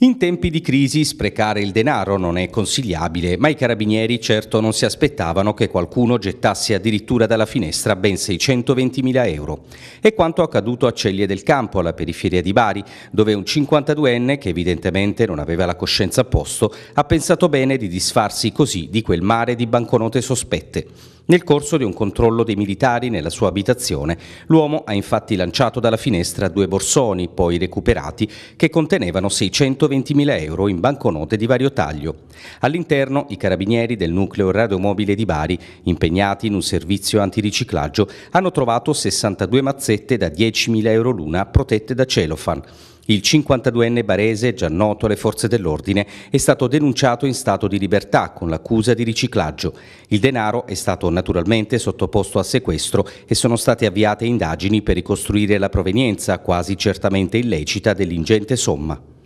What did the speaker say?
In tempi di crisi sprecare il denaro non è consigliabile, ma i carabinieri certo non si aspettavano che qualcuno gettasse addirittura dalla finestra ben 620.000 euro. È quanto accaduto a Ceglie del Campo, alla periferia di Bari, dove un 52enne, che evidentemente non aveva la coscienza a posto, ha pensato bene di disfarsi così di quel mare di banconote sospette. Nel corso di un controllo dei militari nella sua abitazione, l'uomo ha infatti lanciato dalla finestra due borsoni, poi recuperati, che contenevano 620.000 euro 120.000 euro in banconote di vario taglio. All'interno i carabinieri del nucleo radiomobile di Bari, impegnati in un servizio antiriciclaggio, hanno trovato 62 mazzette da 10.000 euro l'una protette da celofan. Il 52enne barese, già noto alle forze dell'ordine, è stato denunciato in stato di libertà con l'accusa di riciclaggio. Il denaro è stato naturalmente sottoposto a sequestro e sono state avviate indagini per ricostruire la provenienza quasi certamente illecita dell'ingente somma.